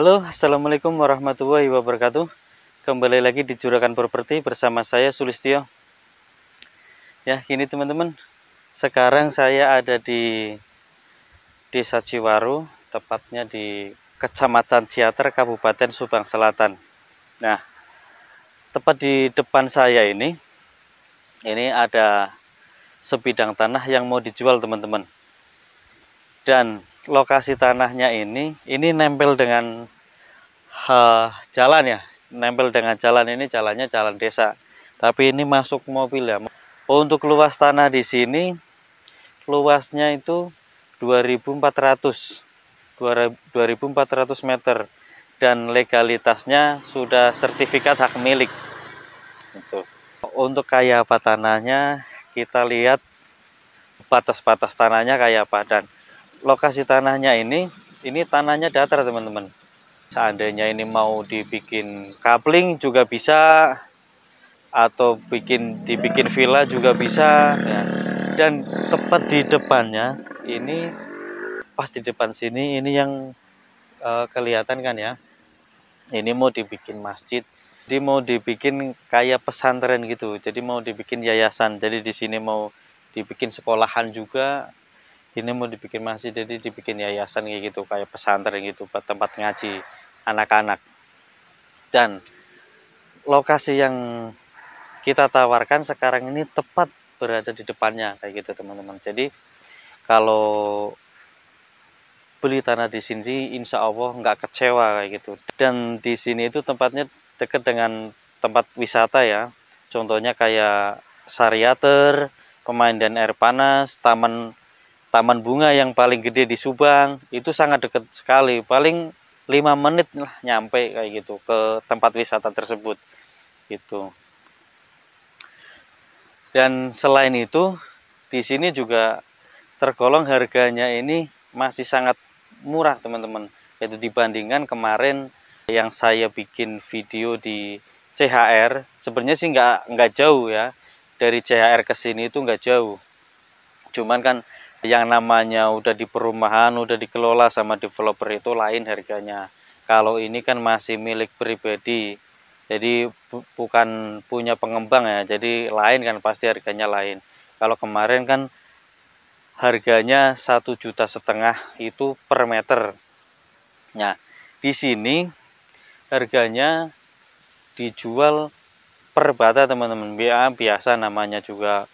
Halo, Assalamualaikum warahmatullahi wabarakatuh. Kembali lagi di Juragan Properti bersama saya Sulistio. Ya, gini teman-teman. Sekarang saya ada di Desa Ciwaru, tepatnya di Kecamatan Ciater, Kabupaten Subang Selatan. Nah, tepat di depan saya ini, ini ada sebidang tanah yang mau dijual teman-teman. Dan lokasi tanahnya ini ini nempel dengan uh, jalan ya nempel dengan jalan ini jalannya jalan desa tapi ini masuk mobil ya untuk luas tanah di sini luasnya itu 2400 2400 meter dan legalitasnya sudah sertifikat hak milik itu untuk kayak apa tanahnya kita lihat batas-batas tanahnya kayak apa dan lokasi tanahnya ini, ini tanahnya datar teman-teman. Seandainya ini mau dibikin kapling juga bisa, atau bikin dibikin villa juga bisa. Ya. Dan tepat di depannya, ini pas di depan sini, ini yang uh, kelihatan kan ya. Ini mau dibikin masjid, jadi mau dibikin kayak pesantren gitu. Jadi mau dibikin yayasan. Jadi di sini mau dibikin sekolahan juga ini mau dibikin masih jadi dibikin yayasan kayak gitu kayak pesantren gitu tempat ngaji anak-anak dan lokasi yang kita tawarkan sekarang ini tepat berada di depannya kayak gitu teman-teman jadi kalau beli tanah di sini insya Allah nggak kecewa kayak gitu dan di sini itu tempatnya dekat dengan tempat wisata ya contohnya kayak sariater pemain dan air panas taman taman bunga yang paling gede di Subang itu sangat dekat sekali paling lima menit lah nyampe kayak gitu ke tempat wisata tersebut gitu dan selain itu di sini juga tergolong harganya ini masih sangat murah teman-teman yaitu dibandingkan kemarin yang saya bikin video di CHR sebenarnya sih nggak nggak jauh ya dari CHR ke sini itu nggak jauh cuman kan yang namanya udah di perumahan, udah dikelola sama developer itu lain harganya. Kalau ini kan masih milik pribadi, jadi bu bukan punya pengembang ya, jadi lain kan pasti harganya lain. Kalau kemarin kan harganya satu juta setengah itu per meter. Nah, di sini harganya dijual per bata teman-teman ah, biasa namanya juga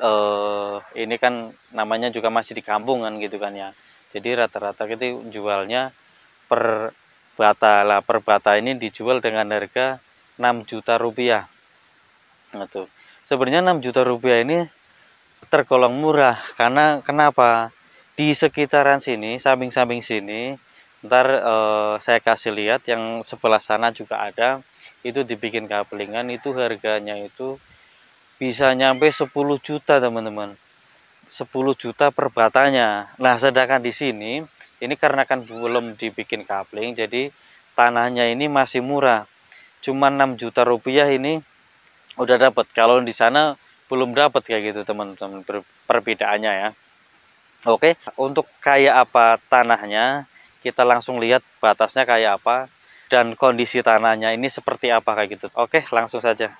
eh, ini kan namanya juga masih di kampung kan gitu kan ya jadi rata-rata kita gitu jualnya per bata lah per bata ini dijual dengan harga 6 juta rupiah Nah tuh, sebenarnya 6 juta rupiah ini tergolong murah karena kenapa di sekitaran sini samping-samping sini ntar eh, saya kasih lihat yang sebelah sana juga ada itu dibikin kaplingan, itu harganya itu bisa nyampe 10 juta teman-teman 10 juta per batanya nah sedangkan di sini ini karena kan belum dibikin kapling, jadi tanahnya ini masih murah cuma 6 juta rupiah ini udah dapat kalau di sana belum dapat kayak gitu teman-teman perbedaannya ya oke untuk kayak apa tanahnya kita langsung lihat batasnya kayak apa dan kondisi tanahnya ini seperti apa kayak gitu oke langsung saja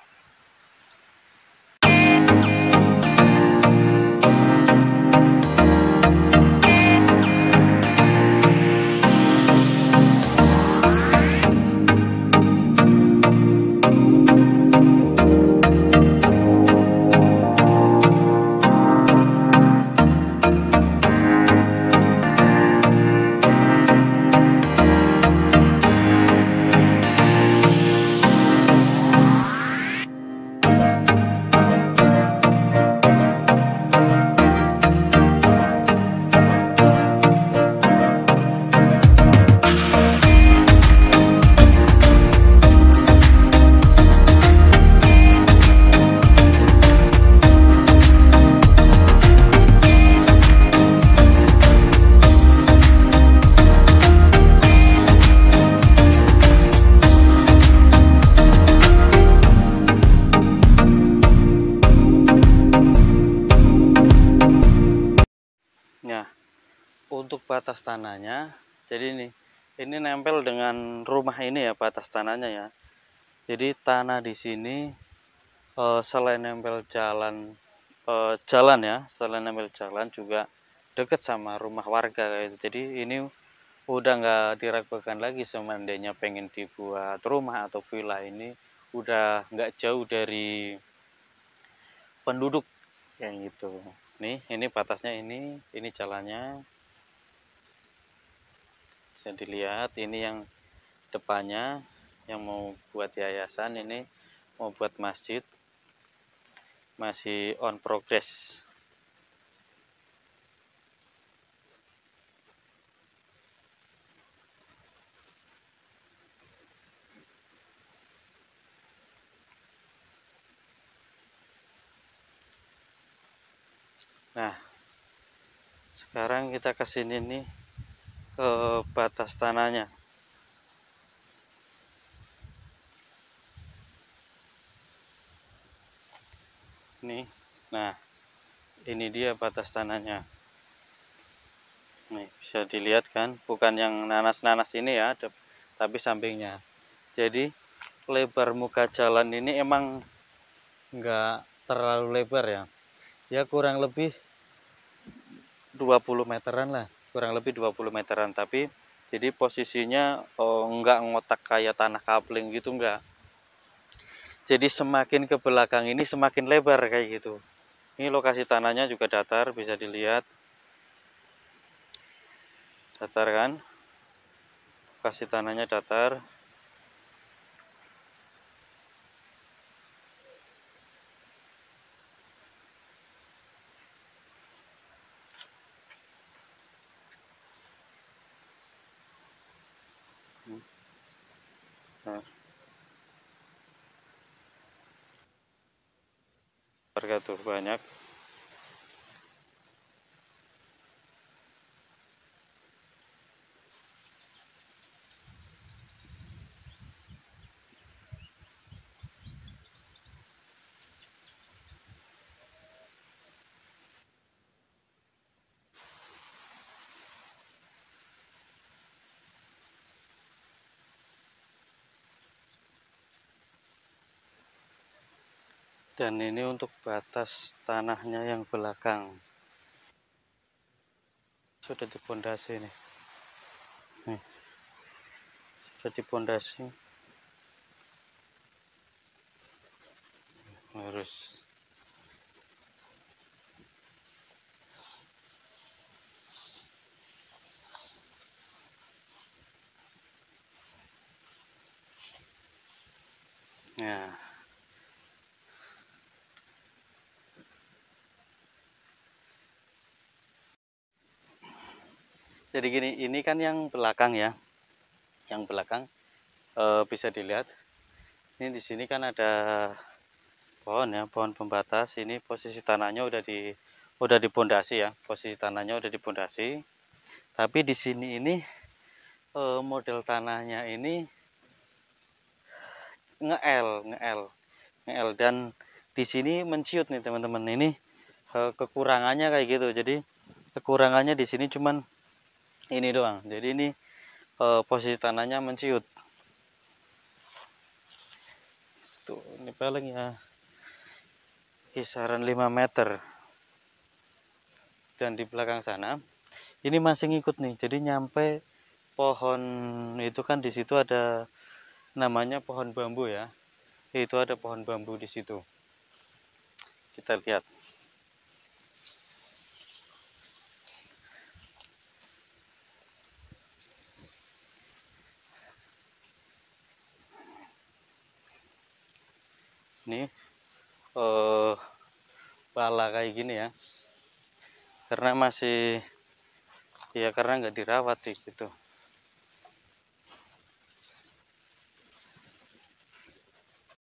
batas tanahnya jadi ini ini nempel dengan rumah ini ya batas tanahnya ya jadi tanah di sini eh, selain nempel jalan eh, jalan ya selain nempel jalan juga deket sama rumah warga itu. jadi ini udah nggak diragukan lagi semandainya pengen dibuat rumah atau villa ini udah nggak jauh dari penduduk yang itu. nih ini batasnya ini ini jalannya bisa dilihat ini yang depannya yang mau buat yayasan ini mau buat masjid masih on progress Nah, sekarang kita ke sini nih ke batas tanahnya nih nah ini dia batas tanahnya nih bisa dilihat kan bukan yang nanas-nanas ini ya tapi sampingnya jadi lebar muka jalan ini emang nggak terlalu lebar ya ya kurang lebih 20 meteran lah kurang lebih 20 meteran tapi jadi posisinya oh, eh, enggak ngotak kayak tanah kapling gitu enggak jadi semakin ke belakang ini semakin lebar kayak gitu ini lokasi tanahnya juga datar bisa dilihat datar kan lokasi tanahnya datar tuh banyak dan ini untuk batas tanahnya yang belakang sudah di pondasi ini sudah di pondasi harus yeah jadi gini ini kan yang belakang ya yang belakang e, bisa dilihat ini di sini kan ada pohon ya pohon pembatas ini posisi tanahnya udah di udah di pondasi ya posisi tanahnya udah di pondasi tapi di sini ini e, model tanahnya ini ngel ngel ngel dan di sini menciut nih teman-teman ini eh, kekurangannya kayak gitu jadi kekurangannya di sini cuman ini doang jadi ini e, posisi tanahnya menciut tuh ini paling ya kisaran 5 meter dan di belakang sana ini masih ngikut nih jadi nyampe pohon itu kan di situ ada namanya pohon bambu ya itu ada pohon bambu di situ kita lihat ini eh, pala kayak gini ya karena masih ya karena nggak dirawat gitu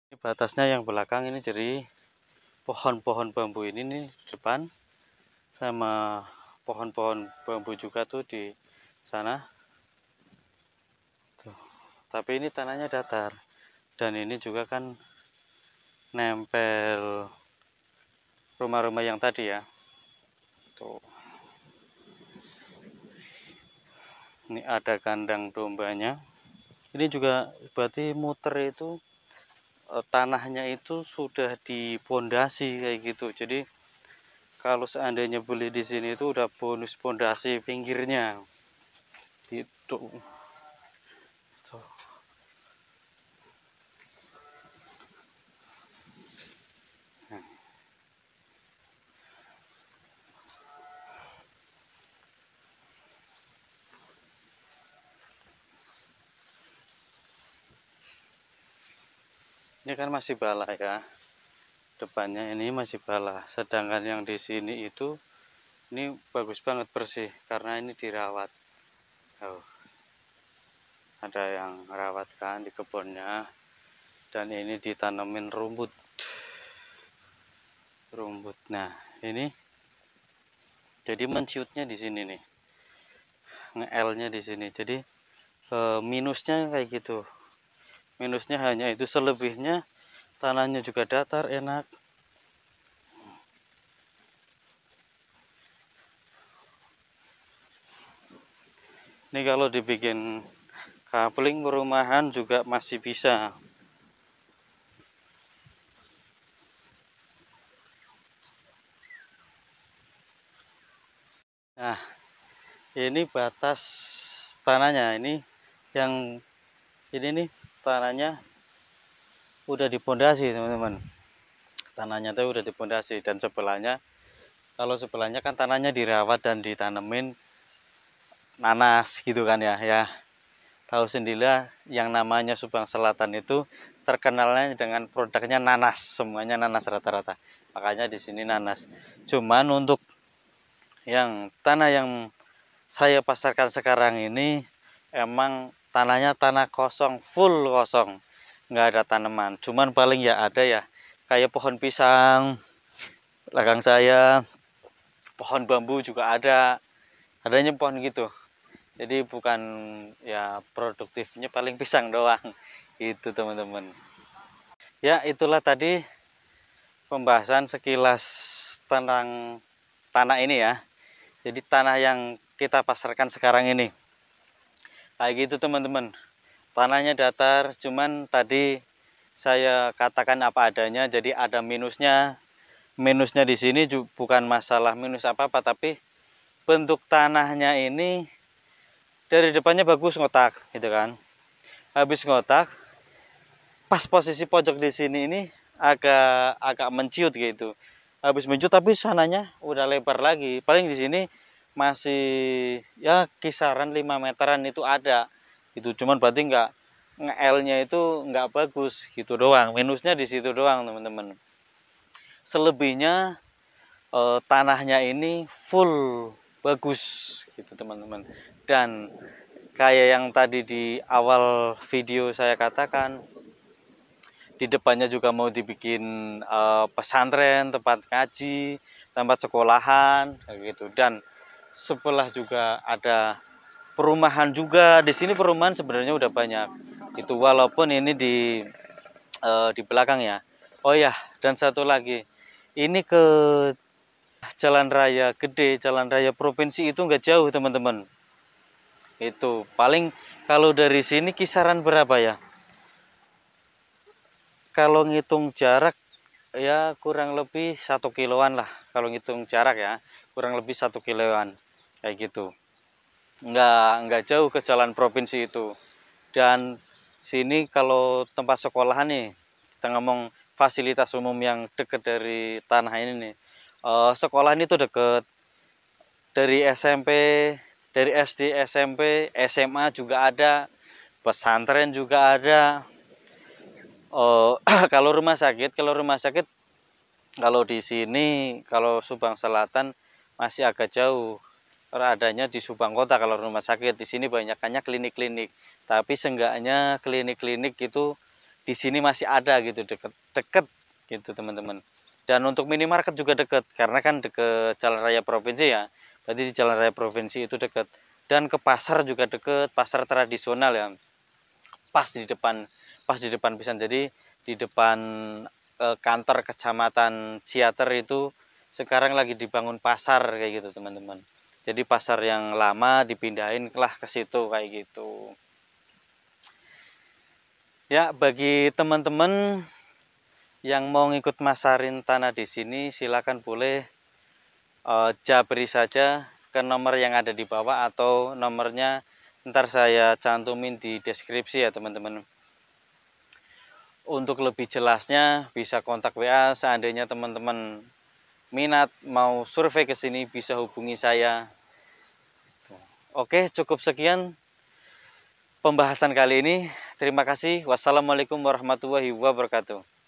ini batasnya yang belakang ini jadi pohon-pohon bambu ini nih depan sama pohon-pohon bambu juga tuh di sana tuh. tapi ini tanahnya datar dan ini juga kan nempel rumah-rumah yang tadi ya tuh ini ada kandang dombanya ini juga berarti muter itu eh, tanahnya itu sudah dipondasi kayak gitu jadi kalau seandainya beli di sini itu udah bonus pondasi pinggirnya gitu ini kan masih bala ya depannya ini masih bala sedangkan yang di sini itu ini bagus banget bersih karena ini dirawat oh. ada yang rawat kan di kebunnya dan ini ditanamin rumput rumput nah ini jadi menciutnya di sini nih nge-L nya di sini jadi eh, minusnya kayak gitu minusnya hanya itu selebihnya tanahnya juga datar enak ini kalau dibikin kapling perumahan juga masih bisa nah ini batas tanahnya ini yang ini nih tanahnya udah dipondasi teman-teman tanahnya tuh udah dipondasi dan sebelahnya kalau sebelahnya kan tanahnya dirawat dan ditanemin nanas gitu kan ya ya tahu sendirilah yang namanya Subang Selatan itu terkenalnya dengan produknya nanas semuanya nanas rata-rata makanya di sini nanas cuman untuk yang tanah yang saya pasarkan sekarang ini emang tanahnya tanah kosong full kosong nggak ada tanaman cuman paling ya ada ya kayak pohon pisang belakang saya pohon bambu juga ada adanya pohon gitu jadi bukan ya produktifnya paling pisang doang itu teman-teman ya itulah tadi pembahasan sekilas tentang tanah ini ya jadi tanah yang kita pasarkan sekarang ini kayak gitu teman-teman tanahnya datar cuman tadi saya katakan apa adanya jadi ada minusnya minusnya di sini bukan masalah minus apa-apa tapi bentuk tanahnya ini dari depannya bagus ngotak gitu kan habis ngotak pas posisi pojok di sini ini agak agak menciut gitu habis menciut tapi sananya udah lebar lagi paling di sini masih ya kisaran 5 meteran itu ada itu cuman berarti nggak ngelnya nya itu nggak bagus gitu doang minusnya di situ doang teman-teman selebihnya e, tanahnya ini full bagus gitu teman-teman dan kayak yang tadi di awal video saya katakan di depannya juga mau dibikin e, pesantren tempat ngaji tempat sekolahan gitu dan sebelah juga ada perumahan juga. Di sini perumahan sebenarnya udah banyak. Itu walaupun ini di uh, di belakang ya. Oh ya, dan satu lagi. Ini ke jalan raya gede, jalan raya provinsi itu nggak jauh, teman-teman. Itu paling kalau dari sini kisaran berapa ya? Kalau ngitung jarak ya kurang lebih satu kiloan lah kalau ngitung jarak ya kurang lebih satu kiloan kayak gitu nggak nggak jauh ke jalan provinsi itu dan sini kalau tempat sekolah nih kita ngomong fasilitas umum yang deket dari tanah ini nih e, sekolah ini tuh deket dari SMP dari SD SMP SMA juga ada pesantren juga ada eh, kalau rumah sakit kalau rumah sakit kalau di sini kalau Subang Selatan masih agak jauh adanya di Subang Kota kalau rumah sakit di sini banyaknya klinik-klinik tapi seenggaknya klinik-klinik itu di sini masih ada gitu deket deket gitu teman-teman dan untuk minimarket juga deket karena kan deket jalan raya provinsi ya berarti di jalan raya provinsi itu deket dan ke pasar juga deket pasar tradisional ya pas di depan pas di depan pisan jadi di depan e, kantor kecamatan Ciater itu sekarang lagi dibangun pasar kayak gitu teman-teman jadi pasar yang lama dipindahin lah ke situ kayak gitu ya bagi teman-teman yang mau ngikut masarin tanah di sini silakan boleh uh, jabri saja ke nomor yang ada di bawah atau nomornya ntar saya cantumin di deskripsi ya teman-teman untuk lebih jelasnya bisa kontak WA seandainya teman-teman minat mau survei ke sini bisa hubungi saya Oke, cukup sekian pembahasan kali ini. Terima kasih. Wassalamualaikum warahmatullahi wabarakatuh.